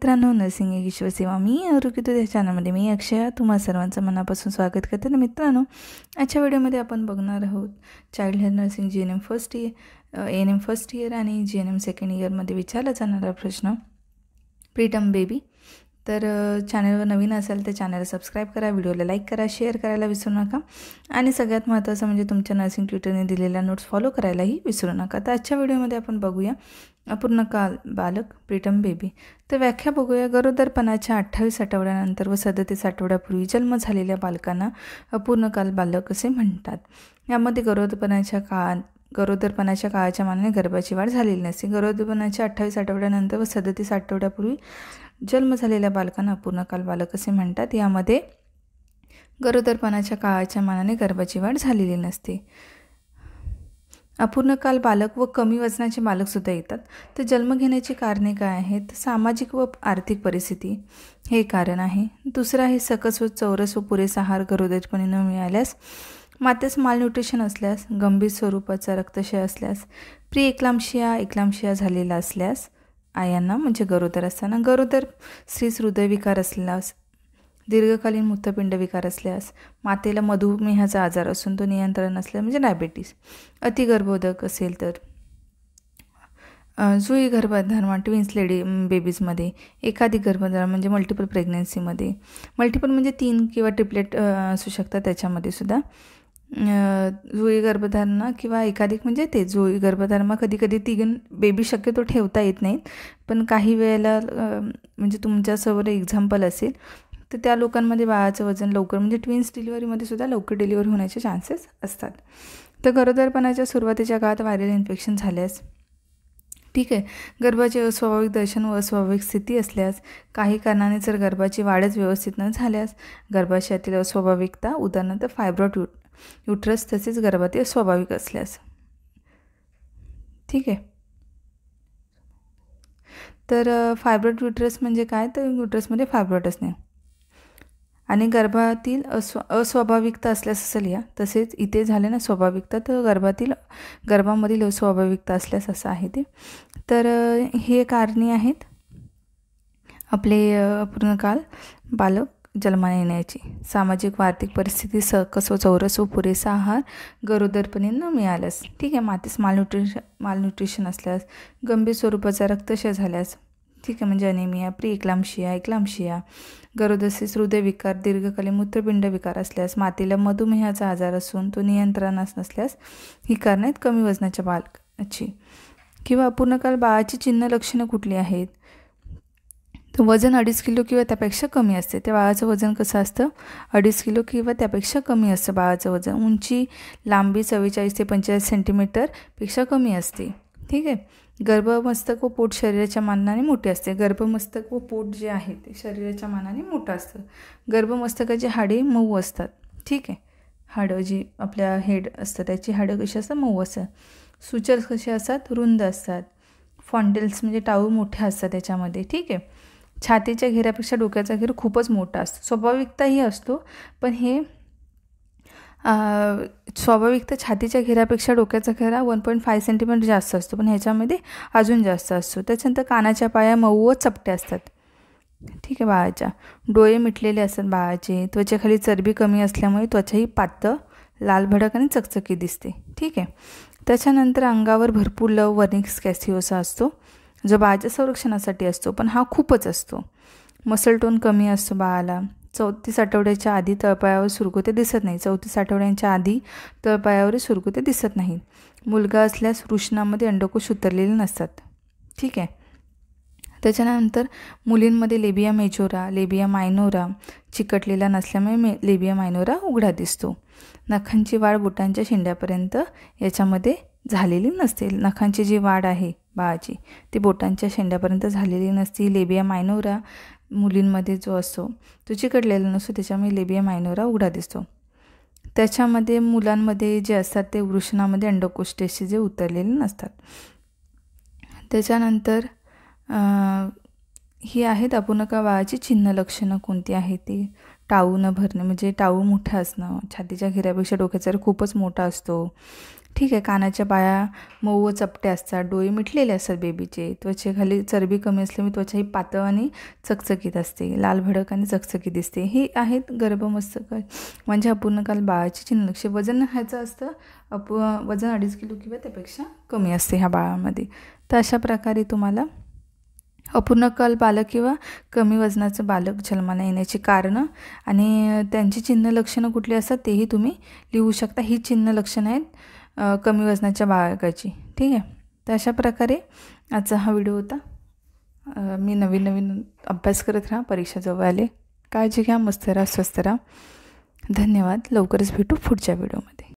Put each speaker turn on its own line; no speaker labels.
मित्रांनो नर्सिंग एक ईश्वर सेवा मी आरोग्यतो या चॅनलमध्ये मी अक्षया तुम्हा सर्वांचं मनापासून स्वागत करते आणि मित्रांनो आजच्या व्हिडिओमध्ये आपण बघणार आहोत child health nursing G N M first year N M first year आणि जी एन एम सेकंड इयरमध्ये विचारला जाणारा प्रश्न प्रीटम बेबी तर चॅनलवर नवीन असाल तर चॅनल सबस्क्राईब करा व्हिडिओला लाईक करा शेअर करायला विसरू नका आणि सगळ्यात महत्त्वाचं म्हणजे तुमच्या नर्सिंग ट्युटरने दिलेल्या नोट्स फॉलो करायलाही विसरू नका तर आजच्या व्हिडिओमध्ये आपण बघूया अपूर्ण काल बालक प्रीटम बेबी तर व्याख्या बघूया गरोदरपणाच्या अठ्ठावीस आठवड्यानंतर व सदतीस आठवड्यापूर्वी जन्म झालेल्या बालकांना अपूर्ण काल बालक असे म्हणतात यामध्ये गरोदरपणाच्या काळात गरोदरपणाच्या काळाच्या मानाने गर्भाची वाढ झालेली नसते गरोदरपणाच्या अठ्ठावीस आठवड्यानंतर व सदतीस आठवड्यापूर्वी जन्म झालेल्या बालकांना अपूर्णकाल बालक असे म्हणतात यामध्ये गरोदरपणाच्या काळाच्या मानाने गर्भाची वाढ झालेली नसते अपूर्णकाल बालक व कमी वजनाचे बालकसुद्धा येतात तर जन्म घेण्याची कारणे काय आहेत सामाजिक व आर्थिक परिस्थिती हे कारण आहे दुसरं आहे सकस व चौरस व पुरेसा आहार गरोदरपणे न मिळाल्यास मातेस मालन्यूट्रिशन असल्यास गंभीर स्वरूपाचा रक्तशय असल्यास प्री एक्लामशिया एक्लामशिया झालेला असल्यास आयांना म्हणजे गरोदर असताना गरोदर स्त्रीस हृदयविकार असल्यास दीर्घकालीन मूत्रपिंड विकार असल्यास मातेला मधुमेहाचा आजार असून तो नियंत्रण असल्यास म्हणजे डायबेटीस अतिगर्भोदक असेल तर जुई गर्भधारणा ट्विन्स लेडी बेबीजमध्ये एखादी गर्भधारण म्हणजे मल्टिपल प्रेग्नन्सीमध्ये मल्टिपल म्हणजे तीन किंवा ट्रिपलेट असू शकतात त्याच्यामध्ये सुद्धा जुई गर्भधारणा किंवा एकाधिक म्हणजे ते जुई गर्भधारणा कधी कधी तिघन बेबी शक्यतो ठेवता येत नाहीत पण काही वेळेला म्हणजे तुमच्यासमोर एक्झाम्पल असेल तर त्या लोकांमध्ये बाळाचं वजन लवकर म्हणजे ट्विन्स डिलिव्हरीमध्ये सुद्धा लवकर डिलिव्हर होण्याचे चान्सेस असतात तर गरोदरपणाच्या सुरुवातीच्या काळात व्हायरल इन्फेक्शन झाल्यास ठीक आहे गर्भाचे अस्वाभाविक दर्शन व अस्वाभाविक स्थिती असल्यास काही कारणाने जर गर्भाची वाढच व्यवस्थित न झाल्यास गर्भाशयातील अस्वाभाविकता उदाहरणार्थ ट्यूट युट्रस तसेच गर्भातील स्वाभाविक असल्यास ठीक आहे तर फायब्रॉट युट्रस म्हणजे काय तर युट्रसमध्ये फायब्रॉट असणे आणि गर्भातील अस्व अस्वाभाविकता असल्यास असं लिहा तसेच इथे झाले ना स्वाभाविकता तर गर्भातील गर्भामधील अस्वाभाविकता असल्यास असं आहे ते तर हे कारणे आहेत आपले पूर्णकाल बालक जन्माने येण्याची सामाजिक व आर्थिक सकस व चौरस व पुरेसा आहार गरोदरपणे न मिळाल्यास ठीक आहे मातीस मालन्यूट्रिश मालन्यूट्रिशन असल्यास गंभीर स्वरूपाचा रक्तशय झाल्यास ठीक आहे म्हणजे अनेमिया प्री इक्लामशिया इक्लामशिया गरोदसीस हृदयविकार दीर्घकालीन मूत्रपिंड विकार असल्यास मातीला मधुमेहाचा आजार असून तो नियंत्रणास नसल्यास ही कारण आहेत कमी वजनाच्या बालकाची किंवा पूर्णकाल बाळाची चिन्ह लक्षणं कुठली आहेत वजन अडीच किलो किंवा त्यापेक्षा कमी असते ते बाळाचं वजन कसं असतं अडीच किलो किंवा त्यापेक्षा कमी असतं बाळाचं वजन उंची लांबी चव्वेचाळीस ते पंचेचाळीस सेंटीमीटरपेक्षा कमी असते ठीक आहे गर्भमस्तक व पोट शरीराच्या मानाने मोठे असते गर्भमस्तक व पोट जे आहे ते शरीराच्या मानाने मोठं असतं गर्भमस्तकाची हाडे मऊ असतात ठीक आहे हाडं जी आपल्या हेड असतं त्याची हाडं कशी असतात मऊ असतात सुचर्स कसे असतात रुंद असतात फॉन्डेल्स म्हणजे टाऊ मोठे असतात त्याच्यामध्ये ठीक आहे छातीच्या घेऱ्यापेक्षा डोक्याचा घेर खूपच मोठा असतो स्वाभाविकताही असतो पण हे स्वाभाविकता छातीच्या घेरापेक्षा डोक्याचा घेरा वन पॉईंट फाय सेंटीमीटर जास्त असतो पण ह्याच्यामध्ये अजून जास्त असतो त्याच्यानंतर कानाच्या पाया मऊ व चपट्या असतात ठीक आहे बाळाच्या डोळे मिटलेले असतात बाळाचे त्वचेखाली चरबी कमी असल्यामुळे त्वचाही लाल लालभडक आणि चकचकी दिसते ठीक आहे त्याच्यानंतर अंगावर भरपूर लव वर्निंग स्कॅसिओसा असतो जो बाळाच्या संरक्षणासाठी असतो पण हा खूपच असतो मसल टोन कमी असतो बाळाला चौतीस आठवड्याच्या आधी तळपायावर सुरकुते दिसत नाही चौतीस आठवड्यांच्या आधी तळपायावर सुरकुते दिसत नाही मुलगा असल्यास वृष्णामध्ये अंडकोश उतरलेले नसतात ठीक आहे त्याच्यानंतर मुलींमध्ये लेबिया मेजोरा लेबिया मायनोरा चिकटलेला नसल्यामुळे मे लेबिया मायनोरा उघडा दिसतो नखांची वाढ बुटांच्या शेंड्यापर्यंत याच्यामध्ये झालेली नसते नखांची जी वाढ आहे बाळाची ती बोटांच्या शेंड्यापर्यंत झालेली नसती लेबिया मायनोरा मुलींमध्ये जो असतो तो चिकटलेला नसतो त्याच्यामुळे लेबिया मायनोरा उघडा दिसतो त्याच्यामध्ये मुलांमध्ये जे असतात ते वृषणामध्ये अंडकोष्टेशी जे उतरलेले नसतात त्याच्यानंतर ही आहेत अपूर्णका बाळाची चिन्ह लक्षणं कोणती आहेत ती टाऊ न भरणे म्हणजे टाऊ मोठा असणं छातीच्या घेऱ्यापेक्षा डोक्याचा खूपच मोठा असतो ठीक आहे कानाच्या बाया मऊ व चपट्या असतात डोळे मिटलेले असतात बेबीचे त्वचेखाली चरबी कमी असल्यामुळे त्वचा ही पातळ आणि चकचकीत असते लाल भडक आणि चकचकीत दिसते हे आहेत गर्भमस्तक म्हणजे अपूर्ण काल बाळाची लक्ष वजन ह्याचं असतं अप वजन अडीच किलो किंवा त्यापेक्षा कमी असते ह्या बाळामध्ये तर अशा प्रकारे तुम्हाला अपूर्ण कल बालक किंवा कमी वजनाचं बालक जन्माला येण्याची कारणं आणि त्यांची चिन्ह लक्षणं कुठली असतात तेही तुम्ही लिहू शकता ही चिन्ह लक्षणं आहेत कमी वजनाच्या बाळकाची ठीक आहे तर अशा प्रकारे आजचा हा व्हिडिओ होता मी नवीन नवीन अभ्यास करत राहा परीक्षा जवळ आले काळजी घ्या मस्त राहा स्वस्त राहा धन्यवाद लवकरच भेटू पुढच्या व्हिडिओमध्ये